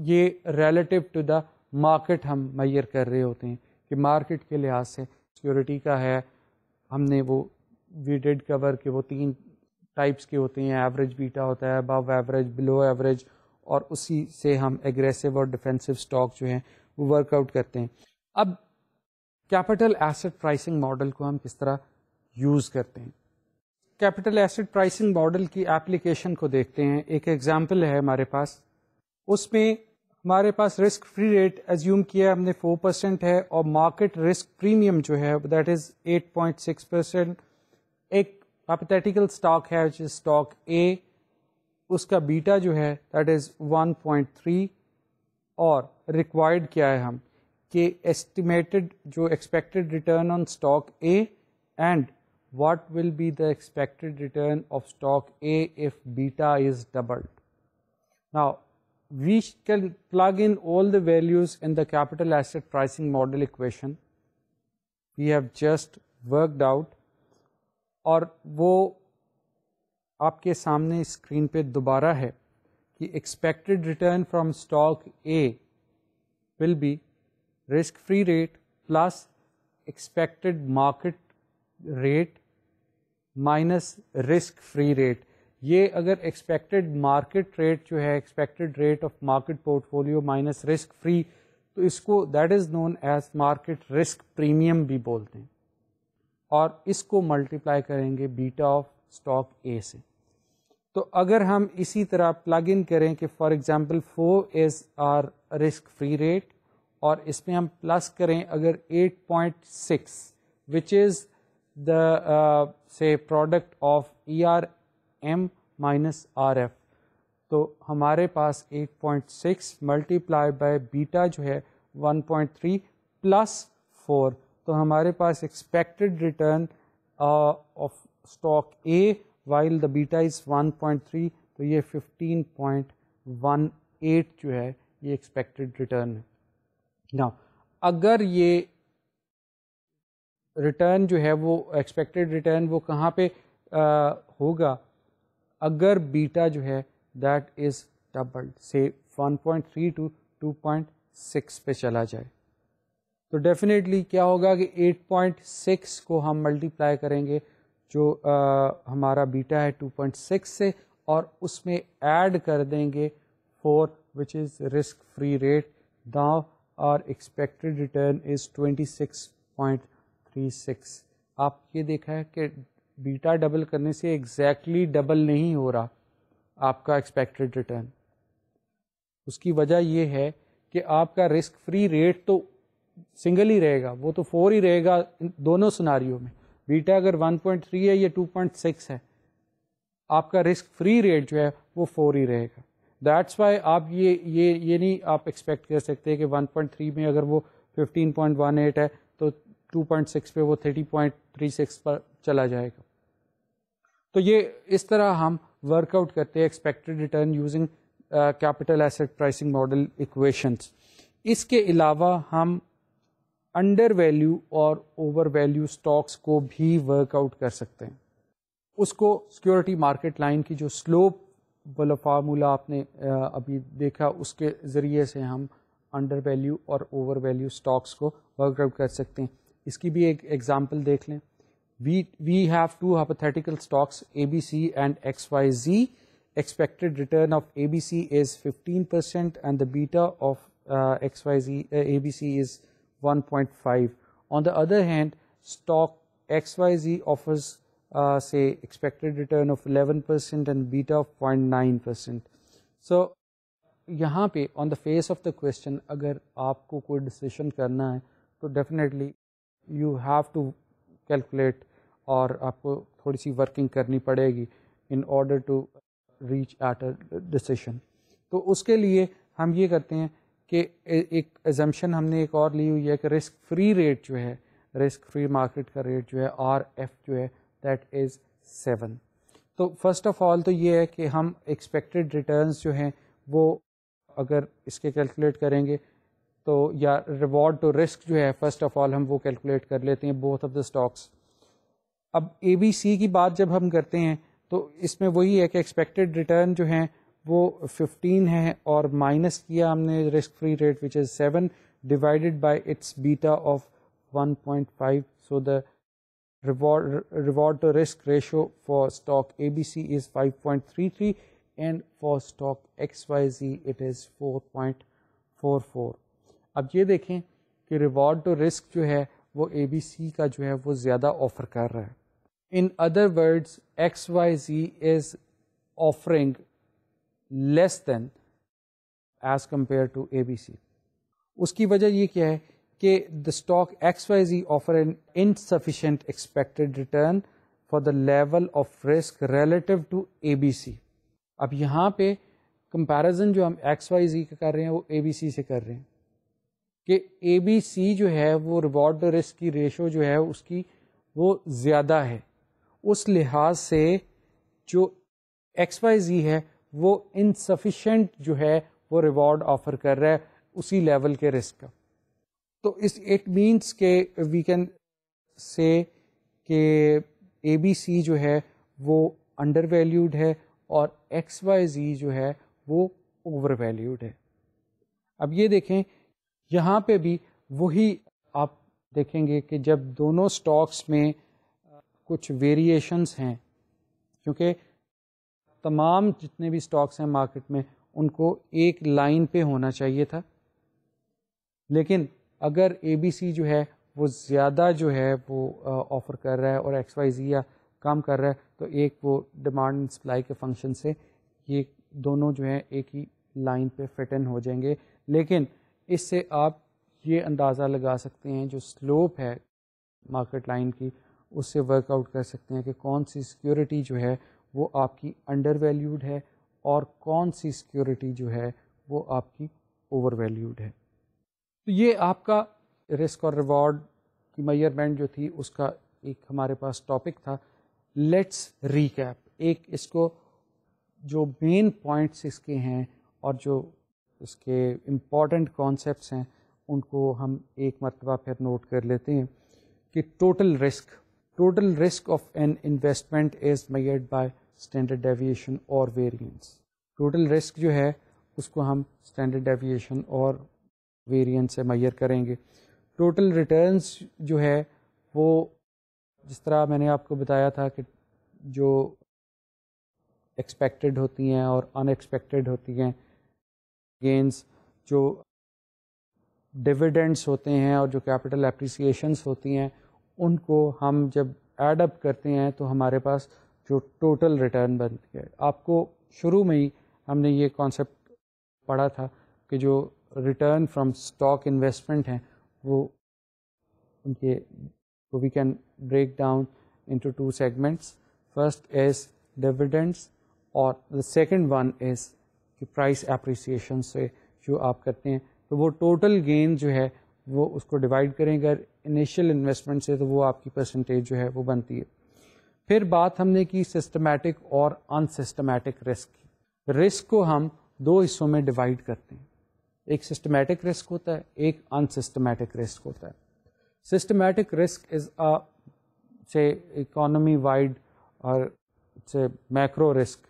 ये रेलेटिव टू द मार्केट हम मैयर कर रहे होते हैं कि मार्केट के लिहाज से सिक्योरिटी का है हमने वो वीटेड कवर के वो तीन टाइप्स के होते हैं एवरेज बीटा होता है अबव एवरेज बिलो एवरेज और उसी से हम एग्रेसिव और डिफेंसिव स्टॉक जो हैं वो वर्कआउट करते हैं अब कैपिटल एसेट प्राइसिंग मॉडल को हम किस तरह यूज़ करते हैं कैपिटल एसेट प्राइसिंग मॉडल की एप्लीकेशन को देखते हैं एक एग्जाम्पल है हमारे पास उसमें हमारे पास रिस्क फ्री रेट एज्यूम किया हमने फोर परसेंट है और मार्केट रिस्क प्रीमियम जो है that is eight point six percent एक हाइपोथेटिकल स्टॉक है विच इज स्टॉक ए उसका बीटा जो है that is one point three और रिक्वायर्ड क्या है हम कि एस्टिमेटेड जो expected return on stock A and what will be the expected return of stock A if beta is doubled. Now, we can plug in all the values in the capital asset pricing model equation we have just worked out or वो आपके सामने screen पे दोबारा है कि expected return from stock A will be risk free rate plus expected market rate minus risk free rate ये अगर expected market rate जो है expected rate of market portfolio minus risk free तो इसको that is known as market risk premium भी बोलते हैं और इसको मल्टीप्लाई करेंगे बीटा ऑफ स्टॉक ए से तो अगर हम इसी तरह प्लग इन करें कि for example four is R risk free rate और इसमें हम प्लस करें अगर 8.6 विच इज़ द से product of E R M minus R F तो हमारे पास 1.6 point six multiply by beta जो है 1.3 प्लस फोर तो हमारे पास expected return of stock A while the beta is 1.3 तो ये 15.18 जो है ये एक्सपेक्टेड रिटर्न है ना अगर ये रिटर्न जो है वो एक्सपेक्टेड रिटर्न वो कहाँ पे आ, होगा अगर बीटा जो है दैट इज़ डबल्ड से 1.3 टू 2.6 पे चला जाए तो डेफिनेटली क्या होगा कि 8.6 को हम मल्टीप्लाई करेंगे जो आ, हमारा बीटा है 2.6 से और उसमें ऐड कर देंगे four which is risk free rate दाव और expected return is 26.3 three six आप ये देखा है कि बीटा डबल करने से एग्जैक्टली exactly डबल नहीं हो रहा आपका एक्सपेक्टेड रिटर्न उसकी वजह यह है कि आपका रिस्क फ्री रेट तो सिंगल ही रहेगा वो तो फोर ही रहेगा दोनों सुनारियों में बीटा अगर वन पॉइंट थ्री है या टू पॉइंट सिक्स है आपका रिस्क फ्री रेट जो है वो फोर ही रहेगा दैट्स वाई आप ये ये ये नहीं आप एक्सपेक्ट कर सकते कि 1.3 में अगर वो 15.18 है 2.6 पे वो 30.36 पर चला जाएगा तो ये इस तरह हम वर्कआउट करते हैं expected return using capital asset pricing model equations इसके अलावा हम अंडर वैल्यू और ओवर वैल्यू स्टॉक्स को भी वर्कआउट कर सकते हैं उसको सिक्योरिटी मार्केट लाइन की जो स्लोप वाला फार्मूला आपने uh, अभी देखा उसके ज़रिए से हम अंडर वैल्यू और ओवर वैल्यू स्टॉक्स को वर्कआउट कर सकते हैं इसकी भी एक एग्जाम्पल देख लें we we have two hypothetical stocks ABC and XYZ. Expected return of ABC is 15% and the beta of uh, XYZ uh, ABC is 1.5. On the other hand, stock XYZ offers uh, say expected return of 11% and beta of 0.9%. So यहाँ पे on the face of the question अगर आपको कोई decision करना है तो definitely you have to calculate और आपको थोड़ी सी वर्किंग करनी पड़ेगी in order to reach at a decision तो उसके लिए हम ये करते हैं कि एक एजम्पन हमने एक और ली हुई है कि रिस्क फ्री रेट जो है रिस्क फ्री मार्केट का रेट जो है आर एफ जो है दैट इज़ सेवन तो फर्स्ट ऑफ ऑल तो ये है कि हम एक्सपेक्टेड रिटर्न जो हैं वो अगर इसके कैलकुलेट करेंगे तो या रिवॉर्ड टू रिस्क जो है फर्स्ट ऑफ ऑल हम वो कैलकुलेट कर लेते हैं बोथ ऑफ द स्टॉक्स अब ए बी सी की बात जब हम करते हैं तो इसमें वही है कि एक्सपेक्टेड रिटर्न जो है वो 15 है और माइनस किया हमने risk free rate which is seven divided by its beta of 1.5 so the reward reward to risk ratio for stock ABC is 5.33 and for stock XYZ it is 4.44 अब ये देखें कि रिवॉर्ड टू रिस्क जो है वो ए B सी का जो है वो ज़्यादा ऑफर कर रहा है in other words X Y Z is offering less than as compare to A B C उसकी वजह ये क्या है कि the stock X Y Z offer an insufficient expected return for the level of risk relative to A B C अब यहाँ पे comparison जो हम एक्स वाई जी का कर रहे हैं वो ए बी सी से कर रहे हैं कि ए बी सी जो है वो रिवॉर्ड रिस्क की रेशो जो है उसकी वो ज़्यादा है उस लिहाज से जो एक्स वाई जी है वो इनसफिशेंट जो है वो रिवॉर्ड ऑफर कर रहा है उसी लेवल के रिस्क का तो इस इट मीन्स के वी कैन से कि ए बी सी जो है वो अंडर वैल्यूड है और एक्स वाई जी जो है वो ओवर वैल्यूड है अब ये देखें यहाँ पे भी वही आप देखेंगे कि जब दोनों स्टॉक्स में कुछ वेरिएशंस हैं क्योंकि तमाम जितने भी स्टॉक्स हैं मार्केट में उनको एक लाइन पे होना चाहिए था लेकिन अगर ए जो है वो ज़्यादा जो है वो ऑफ़र कर रहा है और एक्स वाई जी या काम कर रहा है तो एक वो डिमांड एंड सप्लाई के फंक्शन से ये दोनों जो है एक ही लाइन पे फिट इन हो जाएंगे लेकिन इससे आप ये अंदाज़ा लगा सकते हैं जो स्लोप है मार्केट लाइन की उससे वर्कआउट कर सकते हैं कि कौन सी सिक्योरिटी जो है वो आपकी अंडर वैल्यूड है और कौन सी सिक्योरिटी जो है वो आपकी ओवर वैल्यूड है तो ये आपका रिस्क और रिवॉर्ड की मेजरमेंट जो थी उसका एक हमारे पास टॉपिक था लेट्स रिकैप एक इसको जो मेन पॉइंट्स इसके हैं और जो इसके इम्पॉर्टेंट कॉन्सेप्ट हैं उनको हम एक मरतबा फिर नोट कर लेते हैं कि total risk total risk of an investment is measured by standard deviation और वेरिएंस टोटल रिस्क जो है उसको हम स्टैंडर्ड डेविएशन और वेरिएंस से मैयर करेंगे टोटल रिटर्न्स जो है वो जिस तरह मैंने आपको बताया था कि जो एक्सपेक्टेड होती हैं और अनएक्सपेक्टेड होती हैं गेंस जो डिविडेंड्स होते हैं और जो कैपिटल एप्रिसिएशंस होती हैं उनको हम जब एड अप करते हैं तो हमारे पास जो टोटल रिटर्न बनती है आपको शुरू में ही हमने ये कॉन्सेप्ट पढ़ा था कि जो रिटर्न फ्रॉम स्टॉक इन्वेस्टमेंट हैं वो उनके वो we can break down into two segments first is dividends और द सेकंड वन इज़ कि प्राइस अप्रिसिएशन से जो आप करते हैं तो वो टोटल गेन जो है वो उसको डिवाइड करें अगर इनिशियल इन्वेस्टमेंट से तो वो आपकी परसेंटेज जो है वो बनती है फिर बात हमने की सिस्टमैटिक और अनसिस्टमैटिक रिस्क की रिस्क को हम दो हिस्सों में डिवाइड करते हैं एक सिस्टमैटिक रिस्क होता है एक अनसिस्टमैटिक रिस्क होता है सिस्टमैटिक रिस्क इज अ से इकोनॉमी वाइड और से मैक्रो रिस्क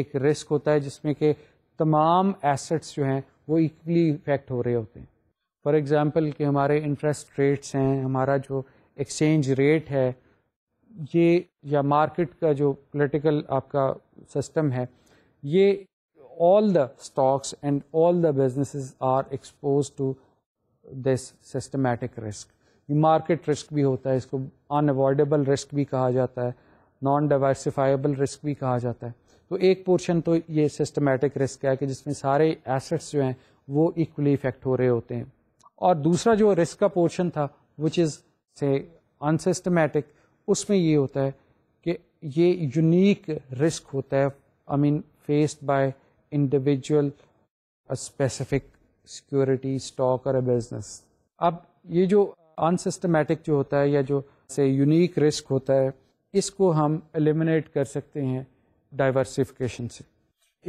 एक रिस्क होता है जिसमें कि तमाम एसेट्स जो हैं वो इक्वली इफेक्ट हो रहे होते हैं फॉर एग्ज़ाम्पल कि हमारे इंटरेस्ट रेट्स हैं हमारा जो एक्सचेंज रेट है ये या मार्केट का जो पोलिटिकल आपका सिस्टम है ये all the stocks and all the business are expose to this systematic risk market risk भी होता है इसको अनअवॉइडेबल रिस्क भी कहा जाता है नॉन डाइवर्सिफाइबल रिस्क भी कहा जाता है तो एक पोर्शन तो ये सिस्टमेटिक रिस्क है कि जिसमें सारे एसेट्स जो हैं वो इक्वली इफेक्ट हो रहे होते हैं और दूसरा जो रिस्क का पोर्शन था विच इज़ से अनसिस्टमेटिक उसमें ये होता है कि ये यूनिक रिस्क होता है I mean faced by individual specific security stock और बिजनेस अब ये जो अनसिस्टमेटिक जो होता है या जो से यूनिक रिस्क होता है इसको हम एलिमिनेट कर सकते हैं डाइवर्सिफिकेशन से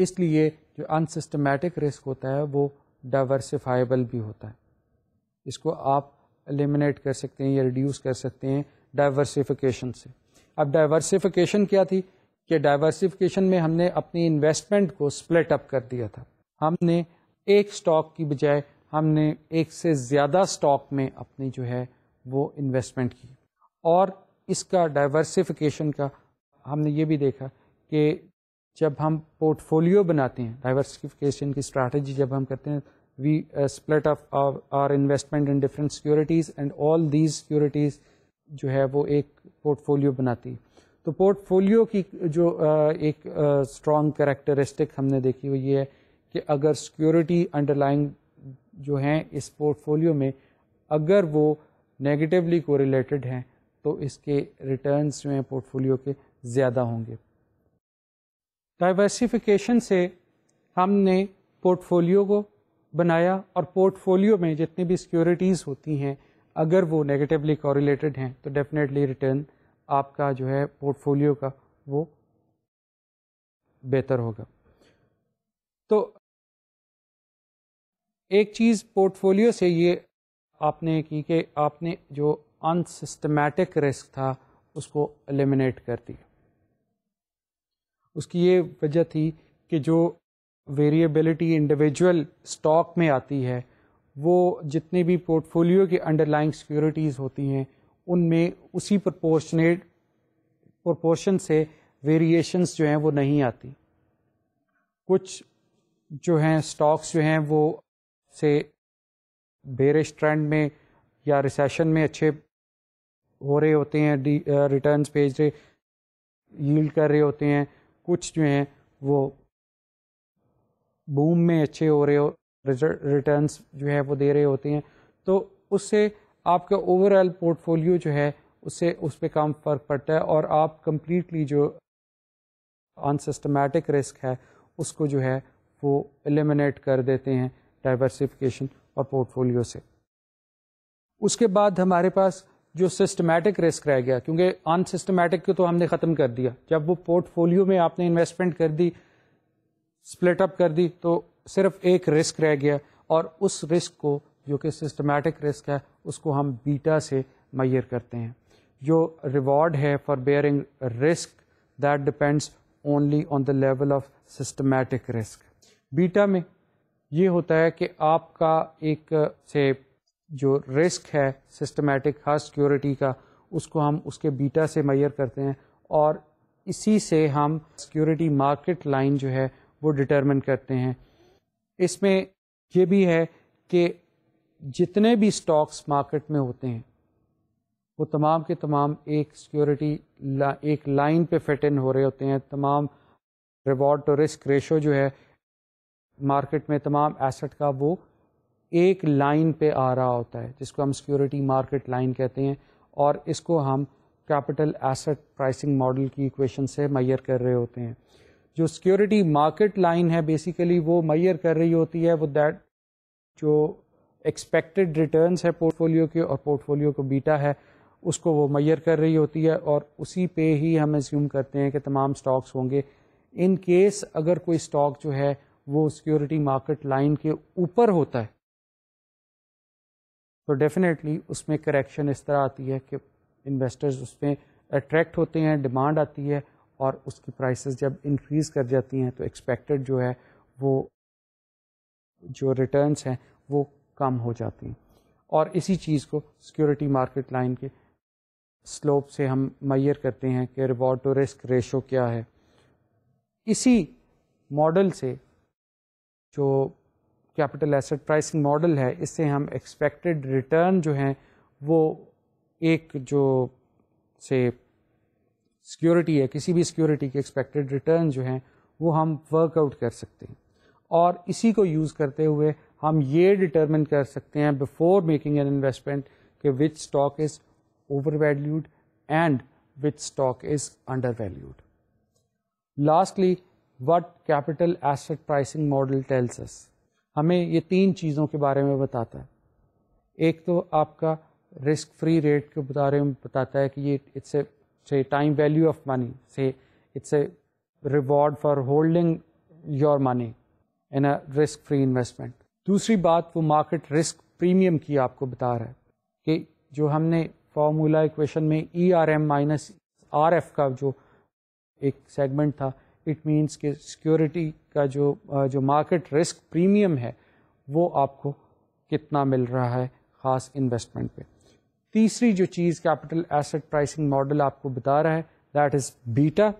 इसलिए जो अनसिस्टमेटिक रिस्क होता है वो डाइवर्सिफाइबल भी होता है इसको आप एलिमिनेट कर सकते हैं या रिड्यूस कर सकते हैं डाइवर्सिफिकेशन से अब डाइवर्सिफिकेशन क्या थी कि डाइवर्सिफिकेशन में हमने अपनी इन्वेस्टमेंट को स्प्लिट अप कर दिया था हमने एक स्टॉक की बजाय हमने एक से ज़्यादा स्टॉक में अपनी जो है वो इन्वेस्टमेंट की और इसका डाइवर्सिफिकेशन का हमने ये भी देखा कि जब हम पोर्टफोलियो बनाते हैं डाइवर्सिफिकेशन की स्ट्रैटेजी जब हम करते हैं we uh, of our our, our investment in different securities and all these जो है वो एक पोर्टफोलियो बनाती तो पोर्टफोलियो की जो uh, एक स्ट्रॉन्ग uh, करेक्टरिस्टिक हमने देखी वो ये है कि अगर सिक्योरिटी अंडरलाइन जो हैं इस पोर्टफोलियो में अगर वो नेगेटिवली कोरिलेटेड हैं तो इसके रिटर्न्स जो हैं पोर्टफोलियो के ज़्यादा होंगे डाइवर्सिफिकेशन से हमने पोर्टफोलियो को बनाया और पोर्टफोलियो में जितनी भी सिक्योरिटीज़ होती हैं अगर वो नेगेटिवली कॉरिलेटेड हैं तो डेफिनेटली रिटर्न आपका जो है पोर्टफोलियो का वो बेहतर होगा तो एक चीज़ पोर्टफोलियो से ये आपने की कि आपने जो अनसिस्टमेटिक रिस्क था उसको एलिमिनेट कर दिया उसकी ये वजह थी कि जो वेरिएबिलिटी इंडिविजुअल स्टॉक में आती है वो जितने भी पोर्टफोलियो के अंडरलाइंग सिक्योरिटीज़ होती हैं उनमें उसी प्रपोर्शनेट प्रोपोर्शन से वेरिएशंस जो हैं वो नहीं आती कुछ जो हैं स्टॉक्स जो हैं वो से बेरिश ट्रेंड में या रिसेशन में अच्छे हो रहे होते हैं रिटर्न्स uh, भेज रहे यील्ड कर रहे होते हैं कुछ जो हैं वो बूम में अच्छे हो रहे हो रिटर्न जो है वो दे रहे होते हैं तो उससे आपका ओवरऑल पोर्टफोलियो जो है उससे उस पर काम फर्क पड़ता है और आप कम्प्लीटली जो अनसिस्टमेटिक रिस्क है उसको जो है वो एलिमिनेट कर देते हैं डाइवर्सिफिकेशन और पोर्टफोलियो से उसके बाद हमारे पास जो सिस्टमैटिक रिस्क रह गया क्योंकि अनसिस्टमैटिक को तो हमने ख़त्म कर दिया जब वो पोर्टफोलियो में आपने इन्वेस्टमेंट कर दी स्प्लिट अप कर दी तो सिर्फ एक रिस्क रह गया और उस रिस्क को जो कि सिस्टमैटिक रिस्क है उसको हम बीटा से मैयर करते हैं जो रिवॉर्ड है for bearing risk that depends only on the level of systematic risk beta में ये होता है कि आपका एक से जो रिस्क है सिस्टमेटिक हर सिक्योरिटी का उसको हम उसके बीटा से मैयर करते हैं और इसी से हम सिक्योरिटी मार्केट लाइन जो है वो डिटरमिन करते हैं इसमें यह भी है कि जितने भी स्टॉक्स मार्केट में होते हैं वो तमाम के तमाम एक सिक्योरिटी ला, एक लाइन पे फिट इन हो रहे होते हैं तमाम रिवॉर्ड टू रिस्क रेशो जो है मार्केट में तमाम एसेट का वो एक लाइन पे आ रहा होता है जिसको हम सिक्योरिटी मार्केट लाइन कहते हैं और इसको हम कैपिटल एसेट प्राइसिंग मॉडल की इक्वेशन से मैयर कर रहे होते हैं जो सिक्योरिटी मार्केट लाइन है बेसिकली वो मैयर कर रही होती है वो दैट जो एक्सपेक्टेड रिटर्न्स है पोर्टफोलियो के और पोर्टफोलियो को बीटा है उसको वो मैयर कर रही होती है और उसी पे ही हम एज्यूम करते हैं कि तमाम स्टॉक्स होंगे इन केस अगर कोई स्टॉक जो है वो सिक्योरिटी मार्केट लाइन के ऊपर होता है तो डेफिनेटली उसमें करेक्शन इस तरह आती है कि इन्वेस्टर्स उसमें अट्रैक्ट होते हैं डिमांड आती है और उसकी प्राइस जब इंक्रीज कर जाती हैं तो एक्सपेक्टेड जो है वो जो रिटर्न्स हैं वो कम हो जाती हैं और इसी चीज़ को सिक्योरिटी मार्केट लाइन के स्लोप से हम मैयर करते हैं कि रिवॉर्ड टू रिस्क रेशो क्या है इसी मॉडल से जो कैपिटल एसेट प्राइसिंग मॉडल है इससे हम एक्सपेक्टेड रिटर्न जो हैं वो एक जो से सिक्योरिटी है किसी भी सिक्योरिटी के एक्सपेक्टेड रिटर्न जो हैं वो हम वर्कआउट कर सकते हैं और इसी को यूज़ करते हुए हम ये डिटर्मिन कर सकते हैं बिफोर मेकिंग एन इन्वेस्टमेंट कि which stock is over valued and which stock is under valued lastly what capital asset pricing model tells us हमें ये तीन चीज़ों के बारे में बताता है एक तो आपका रिस्क फ्री रेट के बारे में बताता है कि ये it's a time value of money से it's a reward for holding your money in a risk free investment दूसरी बात वो मार्केट रिस्क प्रीमियम की आपको बता रहा है कि जो हमने फॉर्मूला इक्वेशन में E R M minus R F का जो एक सेगमेंट था इट मीन्स कि सिक्योरिटी का जो जो मार्केट रिस्क प्रीमियम है वो आपको कितना मिल रहा है ख़ास इन्वेस्टमेंट पे तीसरी जो चीज़ कैपिटल एसेट प्राइसिंग मॉडल आपको बता रहा है दैट इज़ बीटा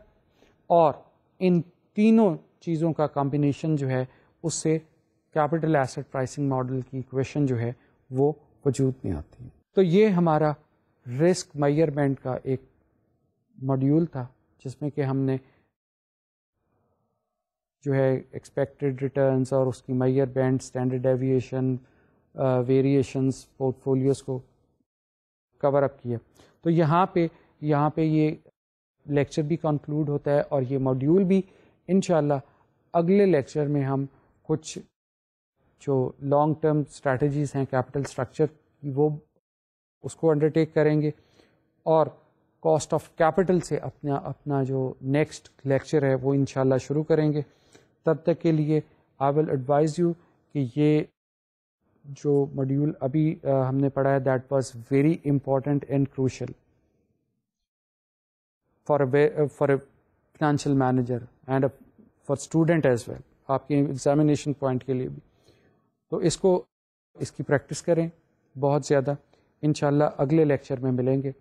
और इन तीनों चीज़ों का कॉम्बिनेशन जो है उससे कैपिटल एसेट प्राइसिंग मॉडल की इक्वेशन जो है वो वजूद में आती है तो ये हमारा रिस्क मेयरमेंट का एक मॉड्यूल था जिसमें कि हमने जो है एक्सपेक्टेड रिटर्न्स और उसकी measure and standard deviation variations portfolios को कवर अप किया तो यहाँ पे यहाँ पे ये लेक्चर भी कंक्लूड होता है और ये मॉड्यूल भी इन अगले लेक्चर में हम कुछ जो लॉन्ग टर्म स्ट्रैटेजीज हैं कैपिटल स्ट्रक्चर की वो उसको अंडरटेक करेंगे और कॉस्ट ऑफ कैपिटल से अपना अपना जो नेक्स्ट लेक्चर है वो इन शुरू करेंगे तब तक के लिए आई विल एडवाइज़ यू कि ये जो मॉड्यूल अभी हमने पढ़ा है that was very important and crucial for a for a financial manager and for student as well आपके एग्जामिनेशन पॉइंट के लिए भी तो इसको इसकी प्रैक्टिस करें बहुत ज़्यादा इन अगले लेक्चर में मिलेंगे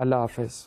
अल्लाह हाफिज़